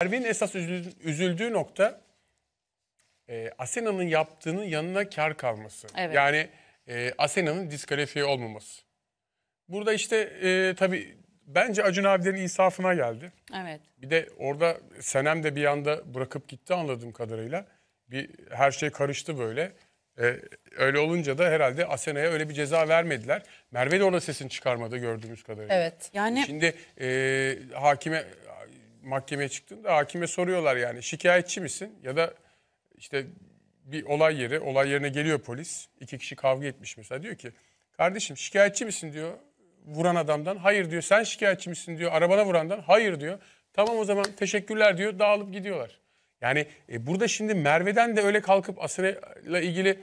Ervin esas üzüldüğü nokta e, Asena'nın yaptığının yanına kar kalması. Evet. Yani e, Asena'nın diskalifiye olmaması. Burada işte e, tabii bence Acun abilerin insafına geldi. Evet. Bir de orada Senem de bir anda bırakıp gitti anladığım kadarıyla. Bir her şey karıştı böyle. E, öyle olunca da herhalde Asena'ya öyle bir ceza vermediler. Merve de orada sesini çıkarmadı gördüğümüz kadarıyla. Evet. Yani şimdi e, hakime mahkemeye çıktığında hakime soruyorlar yani şikayetçi misin ya da işte bir olay yeri olay yerine geliyor polis iki kişi kavga etmiş mesela diyor ki kardeşim şikayetçi misin diyor vuran adamdan hayır diyor sen şikayetçi misin diyor arabana vurandan hayır diyor tamam o zaman teşekkürler diyor dağılıp gidiyorlar. Yani e, burada şimdi Merve'den de öyle kalkıp Asena'yla ilgili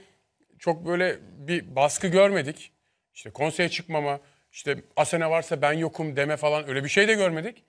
çok böyle bir baskı görmedik. İşte konseye çıkmama, işte Asena varsa ben yokum deme falan öyle bir şey de görmedik.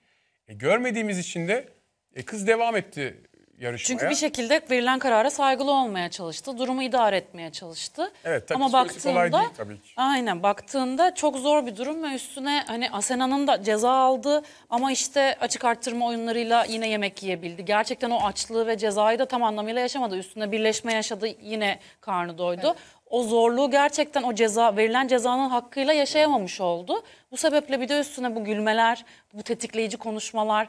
E, görmediğimiz için de e, kız devam etti yarışmaya. Çünkü bir şekilde verilen karara saygılı olmaya çalıştı. Durumu idare etmeye çalıştı. Evet tabii Ama baktığında kolay değil tabii ki. Aynen baktığında çok zor bir durum ve üstüne hani Asena'nın da ceza aldı ama işte açık arttırma oyunlarıyla yine yemek yiyebildi. Gerçekten o açlığı ve cezayı da tam anlamıyla yaşamadı. Üstüne birleşme yaşadı yine karnı doydu. Evet o zorluğu gerçekten o ceza verilen cezanın hakkıyla yaşayamamış oldu. Bu sebeple bir de üstüne bu gülmeler, bu tetikleyici konuşmalar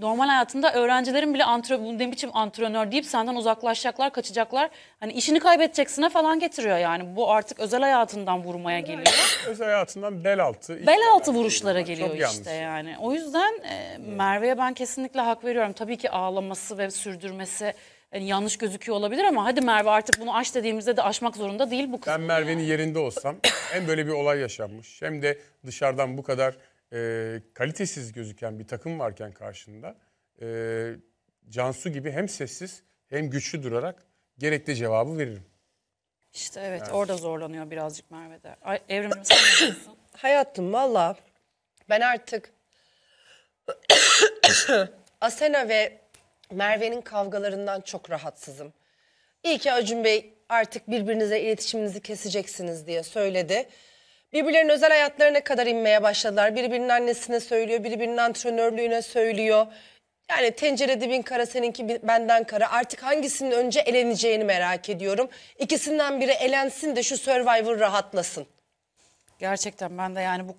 normal hayatında öğrencilerin bile antrenör, ne biçim antrenör deyip senden uzaklaşacaklar, kaçacaklar. Hani işini kaybedeceksine falan getiriyor yani. Bu artık özel hayatından vurmaya geliyor. özel hayatından bel altı. Bel altı vuruşlara geliyor Çok işte yanlış. yani. O yüzden e, Merve'ye ben kesinlikle hak veriyorum. Tabii ki ağlaması ve sürdürmesi yani yanlış gözüküyor olabilir ama hadi Merve artık bunu aç dediğimizde de aşmak zorunda değil bu kız. Ben Merve'nin yani. yerinde olsam hem böyle bir olay yaşanmış hem de dışarıdan bu kadar e, kalitesiz gözüken bir takım varken karşında e, Cansu gibi hem sessiz hem güçlü durarak gerekli cevabı veririm. İşte evet yani. orada zorlanıyor birazcık Merve'de. Ay, Evrim'cim sen Hayatım valla ben artık Asena ve Merve'nin kavgalarından çok rahatsızım. İyi ki Acun Bey artık birbirinize iletişiminizi keseceksiniz diye söyledi. Birbirlerinin özel hayatlarına kadar inmeye başladılar. Birbirinin annesine söylüyor, birbirinin antrenörlüğüne söylüyor. Yani tencere dibin kara seninki benden kara. Artık hangisinin önce eleneceğini merak ediyorum. İkisinden biri elensin de şu Survivor rahatlasın. Gerçekten ben de yani bu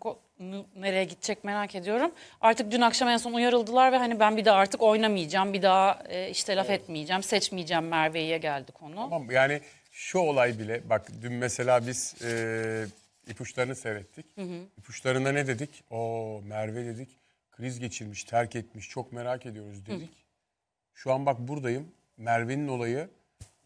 nereye gidecek merak ediyorum. Artık dün akşam en son uyarıldılar ve hani ben bir daha artık oynamayacağım, bir daha e, işte laf evet. etmeyeceğim, seçmeyeceğim Merve'ye geldi konu. Tamam yani şu olay bile bak dün mesela biz e, ipuçlarını seyrettik. Hı hı. İpuçlarında ne dedik? O Merve dedik kriz geçirmiş, terk etmiş çok merak ediyoruz dedik. Hı. Şu an bak buradayım Merve'nin olayı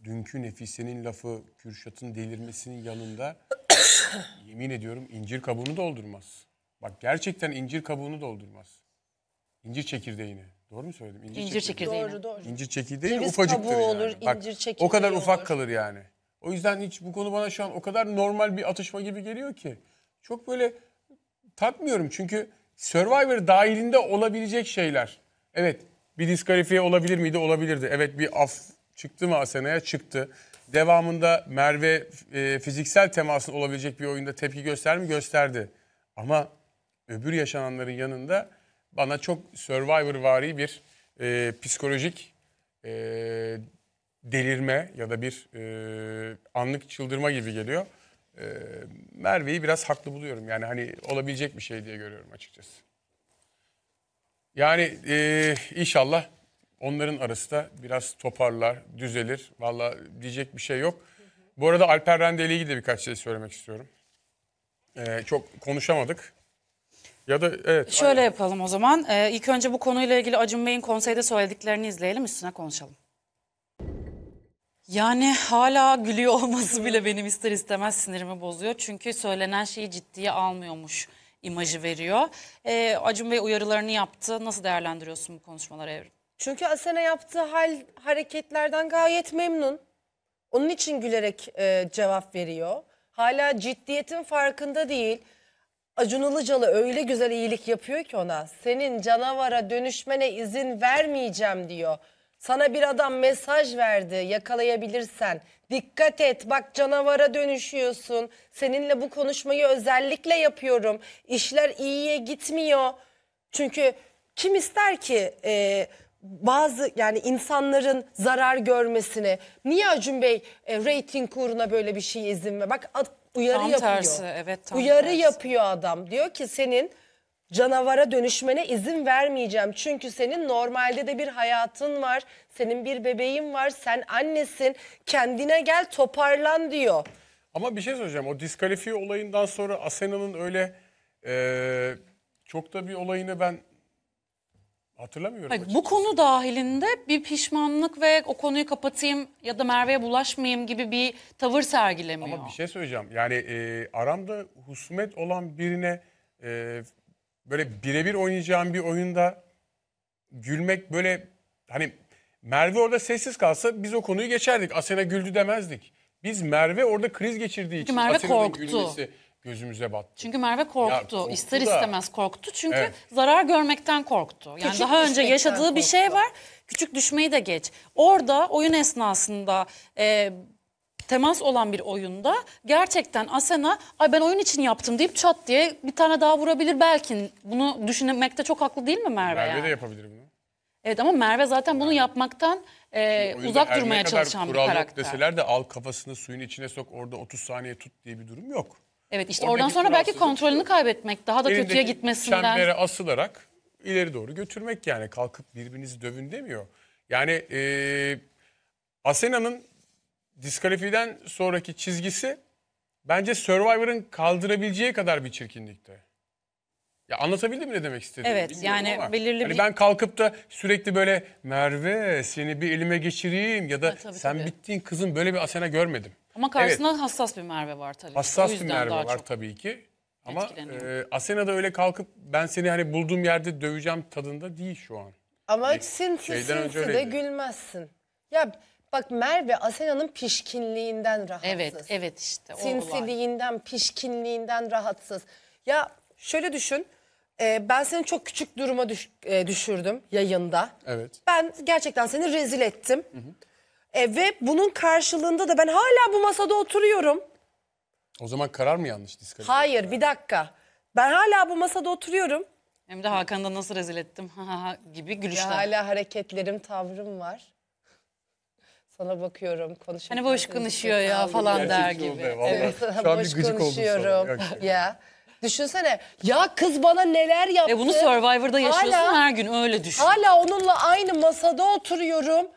dünkü Nefise'nin lafı Kürşat'ın delirmesinin yanında yemin ediyorum incir kabuğunu doldurmaz. Bak gerçekten incir kabuğunu doldurmaz. İncir çekirdeğini. Doğru mu söyledim? İncir, incir çekirdeğini. Doğru doğru. İncir çekirdeği Ceviz ufacıktır kabuğu yani. olur, Bak, incir çekirdeği O kadar olur. ufak kalır yani. O yüzden hiç bu konu bana şu an o kadar normal bir atışma gibi geliyor ki. Çok böyle takmıyorum çünkü Survivor dahilinde olabilecek şeyler. Evet bir diskalifiye olabilir miydi? Olabilirdi. Evet bir af çıktı mı Asena'ya? Çıktı. Devamında Merve e, fiziksel temasın olabilecek bir oyunda tepki göster mi? Gösterdi. Ama öbür yaşananların yanında bana çok Survivor vari bir e, psikolojik e, delirme ya da bir e, anlık çıldırma gibi geliyor. E, Merve'yi biraz haklı buluyorum. Yani hani olabilecek bir şey diye görüyorum açıkçası. Yani e, inşallah onların arası da biraz toparlar, düzelir. Valla diyecek bir şey yok. Bu arada Alper Rende ile ilgili de birkaç şey söylemek istiyorum. E, çok konuşamadık. Ya da evet. Şöyle aynen. yapalım o zaman. Ee, ilk önce bu konuyla ilgili Acun Bey'in konseyde söylediklerini izleyelim üstüne konuşalım. Yani hala gülüyor olması bile benim ister istemez sinirimi bozuyor. Çünkü söylenen şeyi ciddiye almıyormuş imajı veriyor. Ee, Acun Bey uyarılarını yaptı. Nasıl değerlendiriyorsun bu konuşmaları Evrim? Çünkü Asena yaptığı hal hareketlerden gayet memnun. Onun için gülerek e, cevap veriyor. Hala ciddiyetin farkında değil. Acun Ilıcalı öyle güzel iyilik yapıyor ki ona. Senin canavara dönüşmene izin vermeyeceğim diyor. Sana bir adam mesaj verdi yakalayabilirsen. Dikkat et bak canavara dönüşüyorsun. Seninle bu konuşmayı özellikle yapıyorum. İşler iyiye gitmiyor. Çünkü kim ister ki e, bazı yani insanların zarar görmesini? Niye Acun Bey e, reyting uğruna böyle bir şey izin ver? Bak uyarı Tam yapıyor. Tersi, evet, tam uyarı tersi. yapıyor adam. Diyor ki senin canavara dönüşmene izin vermeyeceğim. Çünkü senin normalde de bir hayatın var. Senin bir bebeğin var. Sen annesin. Kendine gel toparlan diyor. Ama bir şey söyleyeceğim. O diskalifiye olayından sonra Asena'nın öyle e, çok da bir olayını ben Hatırlamıyorum. Hayır, bu konu dahilinde bir pişmanlık ve o konuyu kapatayım ya da Merve'ye bulaşmayayım gibi bir tavır sergilemiyor. Ama bir şey söyleyeceğim. Yani e, aramda husumet olan birine e, böyle birebir oynayacağım bir oyunda gülmek böyle hani Merve orada sessiz kalsa biz o konuyu geçerdik. Asena güldü demezdik. Biz Merve orada kriz geçirdiği için Merve Asena'nın korktu. gülmesi gözümüze battı. Çünkü Merve korktu. Ya, korktu İster da. istemez korktu. Çünkü evet. zarar görmekten korktu. Yani Küçük daha önce yaşadığı korktu. bir şey var. Küçük düşmeyi de geç. Orada oyun esnasında e, temas olan bir oyunda gerçekten Asena ay ben oyun için yaptım deyip çat diye bir tane daha vurabilir belki. Bunu düşünmekte çok haklı değil mi Merve? Merve yani? de yapabilir bunu. Evet ama Merve zaten bunu yapmaktan e, uzak durmaya çalışan bir karakter. deseler de al kafasını suyun içine sok orada 30 saniye tut diye bir durum yok. Evet işte oradan sonra belki rahatsızlık- kontrolünü kaybetmek daha da kötüye gitmesinden. çembere asılarak ileri doğru götürmek yani kalkıp birbirinizi dövün demiyor. Yani e, Asena'nın diskalifiden sonraki çizgisi bence Survivor'ın kaldırabileceği kadar bir çirkinlikte. Ya anlatabildim mi ne demek istediğimi Evet, bilmiyorum yani ama belirli hani bir- ben kalkıp da sürekli böyle Merve seni bir elime geçireyim ya da Ha, tabii, sen tabii. bittiğin kızın böyle bir Asena görmedim. Ama karşısında evet. hassas bir Merve var tabii. Hassas bir Merve var tabii ki. Ama e, Asena da öyle kalkıp ben seni hani bulduğum yerde döveceğim tadında değil şu an. Ama e, sinsi sinsi de gülmezsin. Ya bak Merve Asena'nın pişkinliğinden rahatsız. Evet evet işte. O Sinsiliğinden, olay. pişkinliğinden rahatsız. Ya şöyle düşün. E, ben seni çok küçük duruma düş, e, düşürdüm yayında. Evet. Ben gerçekten seni rezil ettim. Hı hı. E, ve bunun karşılığında da ben hala bu masada oturuyorum. O zaman karar mı yanlış diskalifiye? Hayır bir dakika. Ben hala bu masada oturuyorum. Hem de Hakan'ı da nasıl rezil ettim gibi gülüşler. Ya hala hareketlerim, tavrım var. Sana bakıyorum, konuşuyorum. Hani boş konuşuyor ya falan der gibi. ya, vallahi. Şu an boş gıcık konuşuyorum. Ya. Düşünsene ya kız bana neler yaptı. Ve bunu Survivor'da yaşıyorsun Hala- her gün öyle düşün. Hala onunla aynı masada oturuyorum.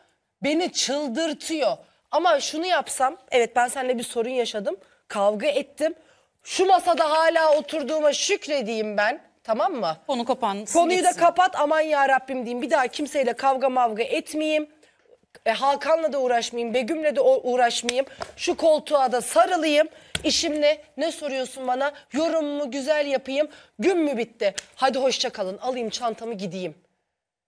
Beni çıldırtıyor. Ama şunu yapsam, evet ben seninle bir sorun yaşadım. Kavga ettim. Şu masada hala oturduğuma şükredeyim ben. Tamam mı? Konu kapansın. Konuyu da kapat aman ya Rabbim diyeyim. Bir daha kimseyle kavga mavga etmeyeyim. E, Hakan'la da uğraşmayayım, Begüm'le de uğraşmayayım. Şu koltuğa da sarılayım. İşim ne? Ne soruyorsun bana? Yorumumu güzel yapayım. Gün mü bitti? Hadi hoşça kalın. Alayım çantamı gideyim.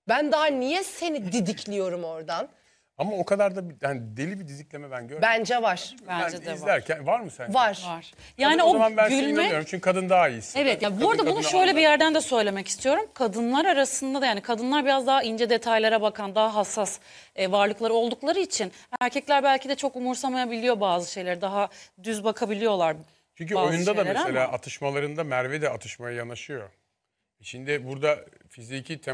Ben daha niye seni didikliyorum oradan? Ama o kadar da bir- yani deli bir dizikleme ben görmedim. Bence var. Bence de var. izlerken, var. mı sen? Var. Var. Yani o, o, zaman ben size gülme inanıyorum çünkü kadın daha iyi hisseder. Evet ya bu arada bunu kadını şöyle bir yerden de söylemek istiyorum. Kadınlar arasında da yani kadınlar biraz daha ince detaylara bakan, daha hassas e, varlıklar oldukları için erkekler belki de çok umursamayabiliyor bazı şeyleri. Daha düz bakabiliyorlar. Çünkü bazı oyunda da şeylere mesela atışmalarında Merve de atışmaya yanaşıyor. Şimdi burada fiziki